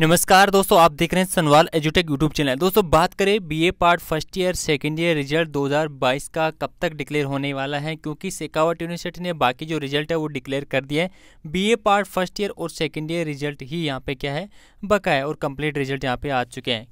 नमस्कार दोस्तों आप देख रहे हैं सनवाल एजुटेक यूट्यूब चैनल दोस्तों बात करें BA part first year second year result 2022 का कब तक डिक्लेयर होने वाला है क्योंकि शेखावट यूनिवर्सिटी ने बाकी जो रिजल्ट है वो डिक्लेयर कर दिया है बीए पार्ट फर्स्ट ईयर और सेकेंड ईयर रिजल्ट ही यहाँ पे क्या है बका है और कंप्लीट रिजल्ट यहाँ पे आ चुके हैं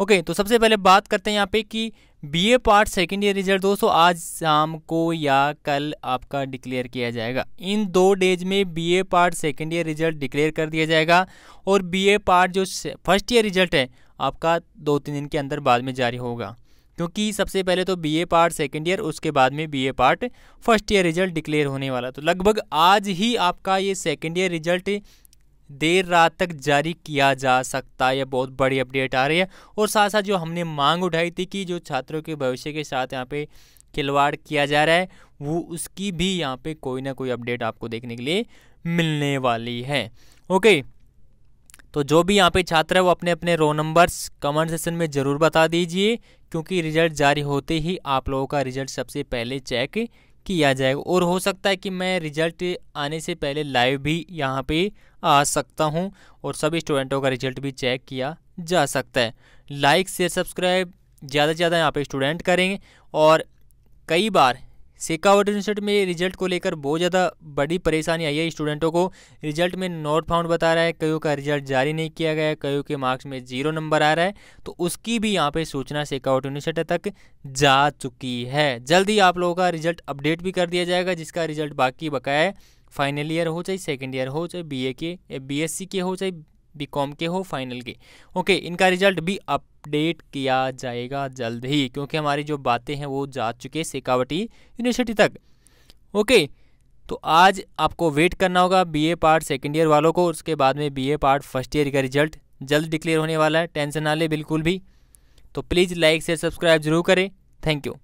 ओके तो सबसे पहले बात करते हैं यहाँ पे कि BA part second year result दोस्तों आज शाम को या कल आपका डिक्लेयर किया जाएगा इन दो डेज में BA part second year result declare कर दिया जाएगा और बीए पार्ट जो फर्स्ट ईयर रिजल्ट है आपका दो तीन दिन के अंदर बाद में जारी होगा क्योंकि सबसे पहले तो बीए पार्ट सेकेंड ईयर उसके बाद में BA part first year result declare होने वाला तो लगभग आज ही आपका ये सेकेंड ईयर रिजल्ट देर रात तक जारी किया जा सकता है बहुत बड़ी अपडेट आ रही है और साथ साथ जो हमने मांग उठाई थी कि जो छात्रों के भविष्य के साथ यहाँ पे खिलवाड़ किया जा रहा है वो उसकी भी यहाँ पे कोई ना कोई अपडेट आपको देखने के लिए मिलने वाली है ओके तो जो भी यहाँ पे छात्र है वो अपने अपने रो नंबर्स कमेंट सेक्शन में ज़रूर बता दीजिए क्योंकि रिजल्ट जारी होते ही आप लोगों का रिजल्ट सबसे पहले चेक किया जाएगा और हो सकता है कि मैं रिजल्ट आने से पहले लाइव भी यहाँ पे आ सकता हूँ और सभी स्टूडेंटों का रिजल्ट भी चेक किया जा सकता है लाइक शेयर सब्सक्राइब ज़्यादा से ज़्यादा यहाँ पे स्टूडेंट करेंगे और कई बार शेखावट यूनिवर्सिटी में रिजल्ट को लेकर बहुत ज़्यादा बड़ी परेशानी आई है स्टूडेंटों को रिजल्ट में नॉट फाउंड बता रहा है कईयों का रिजल्ट जारी नहीं किया गया है कईयों के मार्क्स में जीरो नंबर आ रहा है तो उसकी भी यहाँ पे सूचना शेखावट यूनिवर्सिटी तक जा चुकी है जल्द ही आप लोगों का रिजल्ट अपडेट भी कर दिया जाएगा जिसका रिजल्ट बाकी बकाया है फाइनल ईयर हो चाहे सेकेंड ईयर हो चाहे बी के बी के हो चाहे कॉम के हो फाइनल के ओके इनका रिजल्ट भी अपडेट किया जाएगा जल्द ही क्योंकि हमारी जो बातें हैं वो जा चुके सेकावटी यूनिवर्सिटी तक ओके तो आज आपको वेट करना होगा बीए पार्ट सेकेंड ईयर वालों को उसके बाद में बीए पार्ट फर्स्ट ईयर का रिजल्ट जल्द डिक्लेयर होने वाला है टेंशन ना ले बिल्कुल भी तो प्लीज़ लाइक शेयर सब्सक्राइब जरूर करें थैंक यू